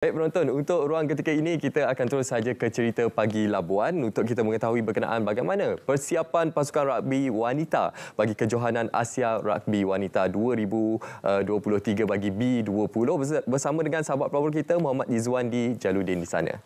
Baik penonton, untuk ruang ketika ini kita akan terus saja ke cerita pagi Labuan untuk kita mengetahui berkenaan bagaimana persiapan pasukan rugby wanita bagi kejohanan Asia Rugby Wanita 2023 eh, bagi B20 bersama dengan sahabat pelabur kita Muhammad Izzuan di Jaludin di sana.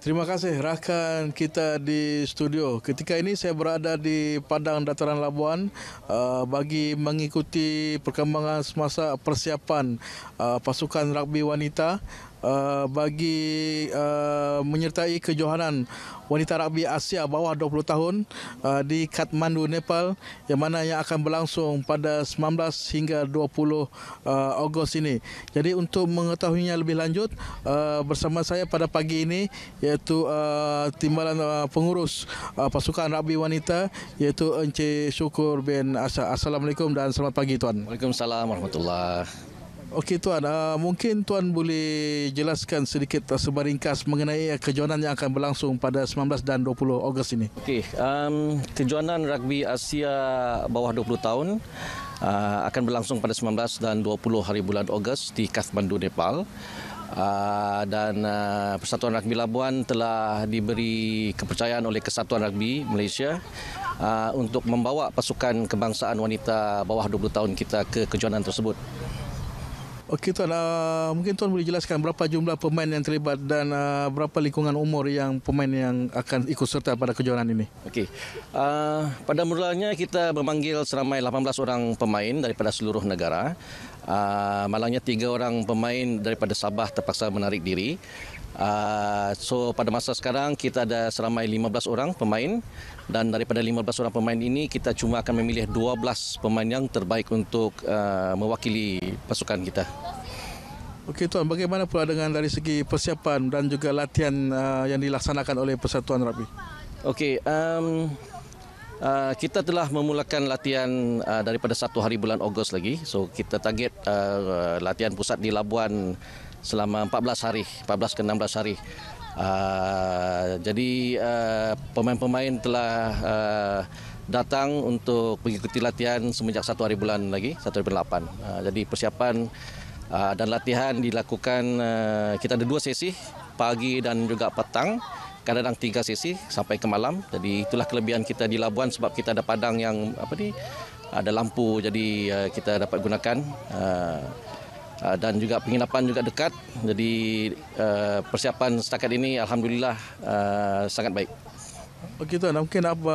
Terima kasih rakan kita di studio. Ketika ini saya berada di Padang Dataran Labuan uh, bagi mengikuti perkembangan semasa persiapan uh, pasukan rugby wanita Uh, bagi uh, menyertai kejohanan wanita rugby Asia bawah 20 tahun uh, di Kathmandu Nepal yang mana yang akan berlangsung pada 19 hingga 20 uh, Ogos ini. Jadi untuk mengetahuinya lebih lanjut uh, bersama saya pada pagi ini iaitu uh, timbalan uh, pengurus uh, pasukan rugby wanita iaitu Encik Syukur bin Asa. Assalamualaikum dan selamat pagi tuan. Waalaikumsalam warahmatullahi. Okey tuan, uh, mungkin tuan boleh jelaskan sedikit tersebar ringkas mengenai kejohanan yang akan berlangsung pada 19 dan 20 Ogos ini. Okey, um, kejohanan rugby Asia bawah 20 tahun uh, akan berlangsung pada 19 dan 20 hari bulan Ogos di Kathmandu, Nepal. Uh, dan uh, Persatuan Rugby Labuan telah diberi kepercayaan oleh Kesatuan Rugby Malaysia uh, untuk membawa pasukan kebangsaan wanita bawah 20 tahun kita ke kejohanan tersebut. Okey tuan, uh, mungkin tuan boleh jelaskan berapa jumlah pemain yang terlibat dan uh, berapa lingkungan umur yang pemain yang akan ikut serta pada kejuaraan ini. Okey. Uh, pada mulanya kita memanggil seramai 18 orang pemain daripada seluruh negara. Uh, malangnya tiga orang pemain daripada Sabah terpaksa menarik diri Ah, so pada masa sekarang kita ada seramai 15 orang pemain dan daripada 15 orang pemain ini kita cuma akan memilih 12 pemain yang terbaik untuk ah, mewakili pasukan kita. Okey tuan, bagaimana pula dengan dari segi persiapan dan juga latihan uh, yang dilaksanakan oleh Persatuan Rugby? Okey, um, uh, kita telah memulakan latihan uh, daripada satu hari bulan Ogos lagi. So kita target uh, latihan pusat di Labuan selama 14 hari, 14 ke 16 hari. Uh, jadi uh, pemain-pemain telah uh, datang untuk mengikuti latihan semenjak satu hari bulan lagi, satu hari bulan lapan. Uh, jadi persiapan uh, dan latihan dilakukan, uh, kita ada dua sesi, pagi dan juga petang. Kadang-kadang tiga sesi sampai ke malam. Jadi itulah kelebihan kita di Labuan sebab kita ada padang yang apa ni, ada lampu jadi uh, kita dapat gunakan. Uh, Ah, dan juga penginapan juga dekat. Jadi ah, persiapan setakat ini alhamdulillah ah, sangat baik. Okey tuan, mungkin apa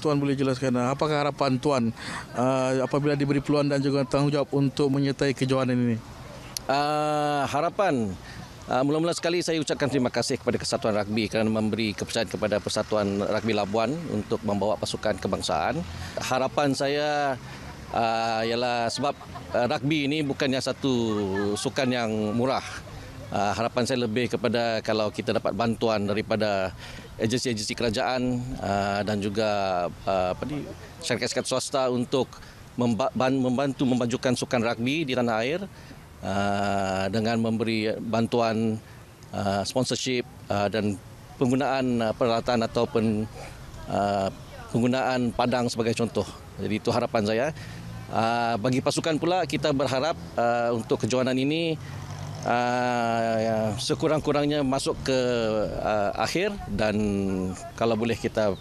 tuan boleh jelaskan apakah harapan tuan apabila diberi peluang dan juga tanggungjawab untuk menyertai kejohanan ini? Uh, harapan Uh, mula-mula sekali saya ucapkan terima kasih kepada Kesatuan Rugby kerana memberi kepercayaan kepada Persatuan Rugby Labuan untuk membawa pasukan kebangsaan. Harapan saya uh, ialah sebab uh, rugby ini bukannya satu sukan yang murah. Uh, harapan saya lebih kepada kalau kita dapat bantuan daripada agensi-agensi kerajaan uh, dan juga uh, syarikat-syarikat swasta untuk membantu memajukan sukan rugby di tanah air uh, dengan memberi bantuan uh, sponsorship uh, dan penggunaan uh, peralatan ataupun uh, penggunaan padang sebagai contoh. Jadi itu harapan saya. Ah, bagi pasukan pula kita berharap ah, untuk kejohanan ini ah, ya, sekurang-kurangnya masuk ke akhir dan kalau boleh kita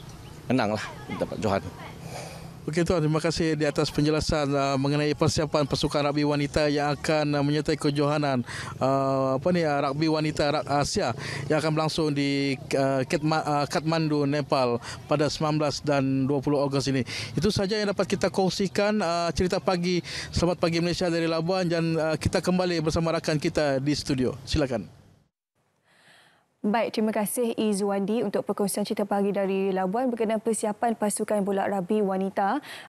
menanglah dapat johan. Okey tuan, terima kasih di atas penjelasan uh, mengenai persiapan pasukan rugby wanita yang akan uh, menyertai kejohanan uh, apa ni uh, rugby wanita Asia yang akan berlangsung di uh, uh Kathmandu Nepal pada 19 dan 20 Ogos ini. Itu saja yang dapat kita kongsikan uh, cerita pagi selamat pagi Malaysia dari Labuan dan uh, kita kembali bersama rakan kita di studio. Silakan. Baik, terima kasih Izwandi untuk perkongsian cerita pagi dari Labuan berkenaan persiapan pasukan bola rabi wanita